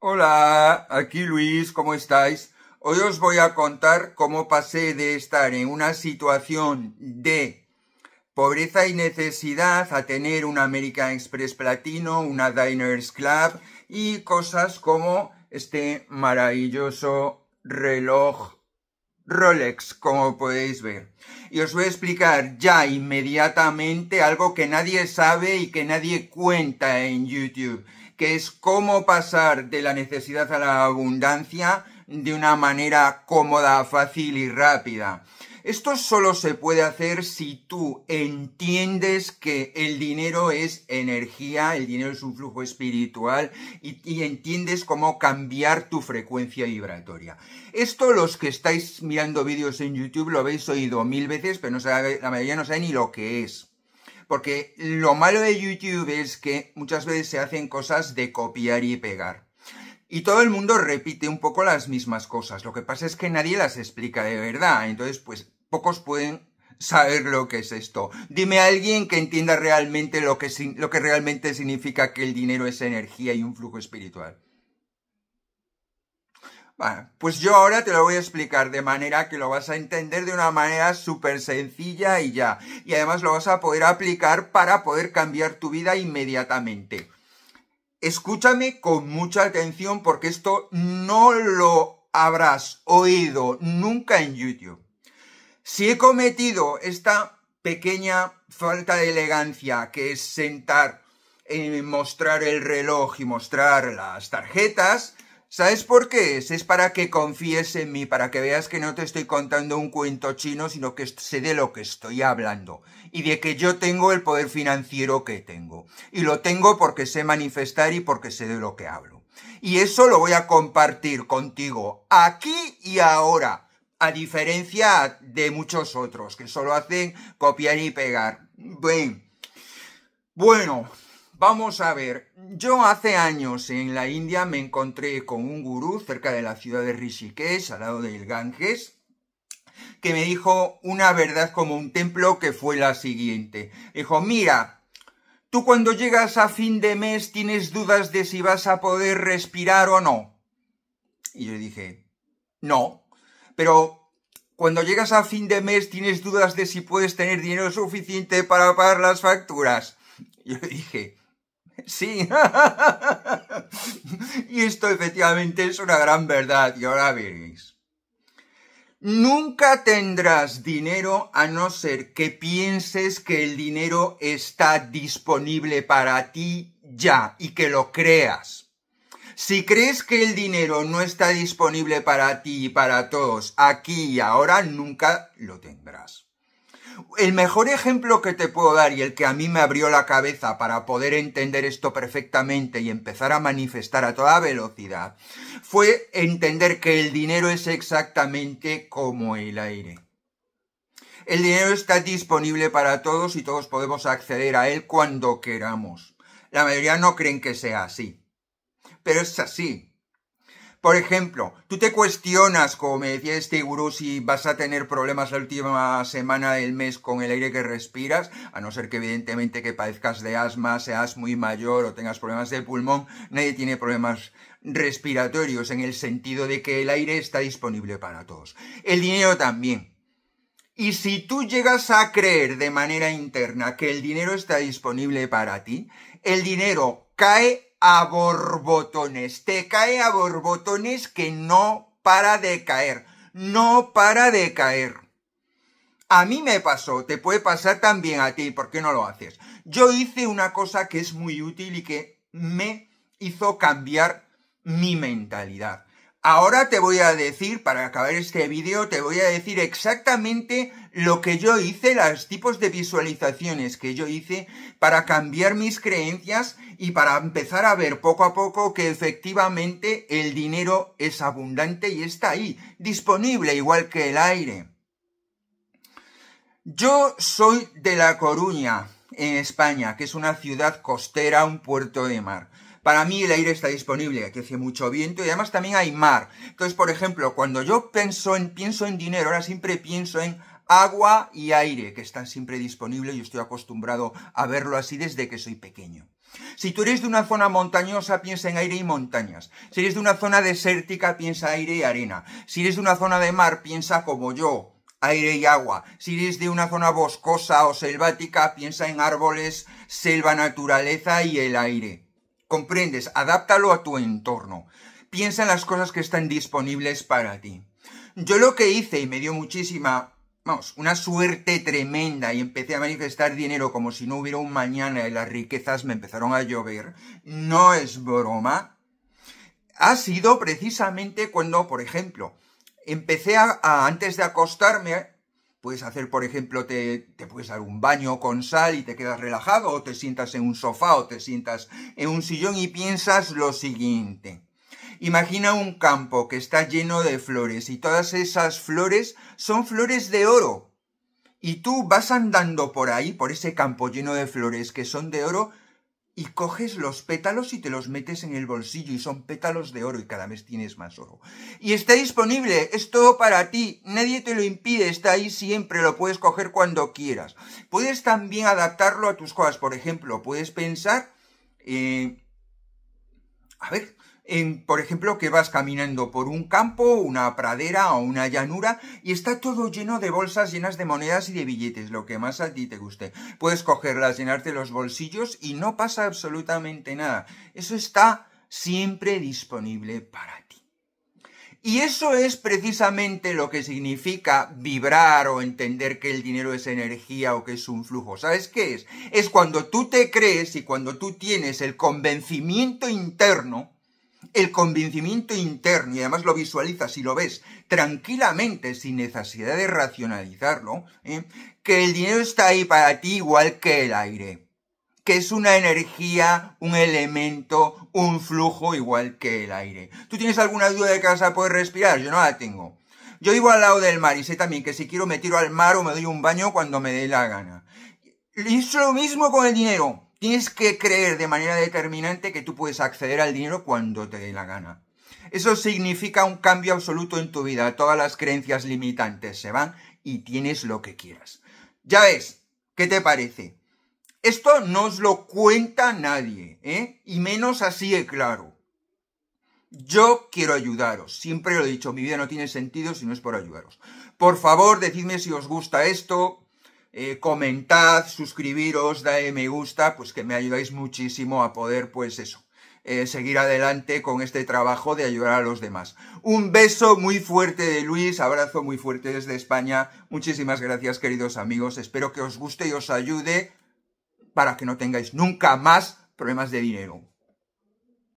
Hola, aquí Luis, ¿cómo estáis? Hoy os voy a contar cómo pasé de estar en una situación de pobreza y necesidad a tener un American Express Platino, una Diners Club y cosas como este maravilloso reloj Rolex, como podéis ver. Y os voy a explicar ya inmediatamente algo que nadie sabe y que nadie cuenta en YouTube que es cómo pasar de la necesidad a la abundancia de una manera cómoda, fácil y rápida. Esto solo se puede hacer si tú entiendes que el dinero es energía, el dinero es un flujo espiritual y, entiendes cómo cambiar tu frecuencia vibratoria. Esto los que estáis mirando vídeos en YouTube lo habéis oído mil veces, pero no la mayoría no sabe ni lo que es porque lo malo de YouTube es que muchas veces se hacen cosas de copiar y pegar. Y todo el mundo repite un poco las mismas cosas. Lo que pasa es que nadie las explica de verdad. Entonces, pues pocos pueden saber lo que es esto. Dime a alguien que entienda realmente lo que, lo que realmente significa que el dinero es energía y un flujo espiritual. Bueno, pues yo ahora te lo voy a explicar de manera que lo vas a entender de una manera súper sencilla y ya. Y además lo vas a poder aplicar para poder cambiar tu vida inmediatamente. Escúchame con mucha atención porque esto no lo habrás oído nunca en YouTube. Si he cometido esta pequeña falta de elegancia que es sentar, y eh, mostrar el reloj y mostrar las tarjetas, ¿Sabes por qué es? Es para que confíes en mí, para que veas que no te estoy contando un cuento chino, sino que sé de lo que estoy hablando y de que yo tengo el poder financiero que tengo. Y lo tengo porque sé manifestar y porque sé de lo que hablo. Y eso lo voy a compartir contigo aquí y ahora, a diferencia de muchos otros que solo hacen copiar y pegar. Bueno, Vamos a ver, yo hace años en la India me encontré con un gurú cerca de la ciudad de Rishikesh, al lado del Ganges, que me dijo una verdad como un templo que fue la siguiente. Dijo, mira, tú cuando llegas a fin de mes tienes dudas de si vas a poder respirar o no. Y yo le dije, no, pero cuando llegas a fin de mes tienes dudas de si puedes tener dinero suficiente para pagar las facturas. Yo le dije, Sí. y esto efectivamente es una gran verdad y ahora veréis. Nunca tendrás dinero a no ser que pienses que el dinero está disponible para ti ya y que lo creas. Si crees que el dinero no está disponible para ti y para todos aquí y ahora, nunca lo tendrás el mejor ejemplo que te puedo dar y el que a mí me abrió la cabeza para poder entender esto perfectamente y empezar a manifestar a toda velocidad fue entender que el dinero es exactamente como el aire. El dinero está disponible para todos y todos podemos acceder a él cuando queramos. La mayoría no creen que sea así, pero es así. Por ejemplo, tú te cuestionas, como me decía este gurú, si vas a tener problemas la última semana del mes con el aire que respiras, a no ser que evidentemente que padezcas de asma, seas muy mayor o tengas problemas de pulmón, nadie tiene problemas respiratorios en el sentido de que el aire está disponible para todos. El dinero también. Y si tú llegas a creer de manera interna que el dinero está disponible para ti, el dinero cae a borbotones, te cae a borbotones que no para de caer, no para de caer. A mí me pasó, te puede pasar también a ti, ¿por qué no lo haces? Yo hice una cosa que es muy útil y que me hizo cambiar mi mentalidad. Ahora te voy a decir, para acabar este vídeo, te voy a decir exactamente lo que yo hice, los tipos de visualizaciones que yo hice para cambiar mis creencias y para empezar a ver poco a poco que efectivamente el dinero es abundante y está ahí, disponible igual que el aire. Yo soy de La Coruña, en España, que es una ciudad costera, un puerto de mar. Para mí el aire está disponible, aquí hace mucho viento y además también hay mar. Entonces, por ejemplo, cuando yo pienso en, pienso en dinero, ahora siempre pienso en agua y aire, que están siempre disponibles y estoy acostumbrado a verlo así desde que soy pequeño. Si tú eres de una zona montañosa, piensa en aire y montañas. Si eres de una zona desértica, piensa aire y arena. Si eres de una zona de mar, piensa como yo, aire y agua. Si eres de una zona boscosa o selvática, piensa en árboles, selva, naturaleza y el aire. ¿Comprendes? Adáptalo a tu entorno. Piensa en las cosas que están disponibles para ti. Yo lo que hice y me dio muchísima, vamos, una suerte tremenda y empecé a manifestar dinero como si no hubiera un mañana y las riquezas me empezaron a llover. No es broma. Ha sido precisamente cuando, por ejemplo, empecé a, a antes de acostarme, Puedes hacer, por ejemplo, te, te, puedes dar un baño con sal y te quedas relajado, o te sientas en un sofá, o te sientas en un sillón y piensas lo siguiente. Imagina un campo que está lleno de flores y todas esas flores son flores de oro. Y tú vas andando por ahí, por ese campo lleno de flores que son de oro, y coges los pétalos y te los metes en el bolsillo y son pétalos de oro y cada vez tienes más oro. Y está disponible, es todo para ti, nadie te lo impide, está ahí siempre, lo puedes coger cuando quieras. Puedes también adaptarlo a tus cosas, por ejemplo, puedes pensar... Eh, a ver, en, por ejemplo, que vas caminando por un campo, una pradera o una llanura y está todo lleno de bolsas llenas de monedas y de billetes, lo que más a ti te guste. Puedes cogerlas, llenarte los bolsillos y no pasa absolutamente nada. Eso está siempre disponible para ti. Y eso es precisamente lo que significa vibrar o entender que el dinero es energía o que es un flujo. ¿Sabes qué es? Es cuando tú te crees y cuando tú tienes el convencimiento interno el convencimiento interno, y además lo visualizas y lo ves tranquilamente, sin necesidad de racionalizarlo, ¿eh? que el dinero está ahí para ti igual que el aire, que es una energía, un elemento, un flujo igual que el aire. ¿Tú tienes alguna duda de que vas a poder respirar? Yo no la tengo. Yo vivo al lado del mar y sé también que si quiero me tiro al mar o me doy un baño cuando me dé la gana. Y es lo mismo con el dinero Tienes que creer de manera determinante que tú puedes acceder al dinero cuando te dé la gana. Eso significa un cambio absoluto en tu vida. Todas las creencias limitantes se van y tienes lo que quieras. Ya ves, ¿qué te parece? Esto no os lo cuenta nadie, ¿eh? Y menos así de claro. Yo quiero ayudaros. Siempre lo he dicho, mi vida no tiene sentido si no es por ayudaros. Por favor, decidme si os gusta esto, eh, comentad, suscribiros, dale me gusta, pues que me ayudáis muchísimo a poder, pues eso, eh, seguir adelante con este trabajo de ayudar a los demás. Un beso muy fuerte de Luis, abrazo muy fuerte desde España. Muchísimas gracias, queridos amigos. Espero que os guste y os ayude para que no tengáis nunca más problemas de dinero.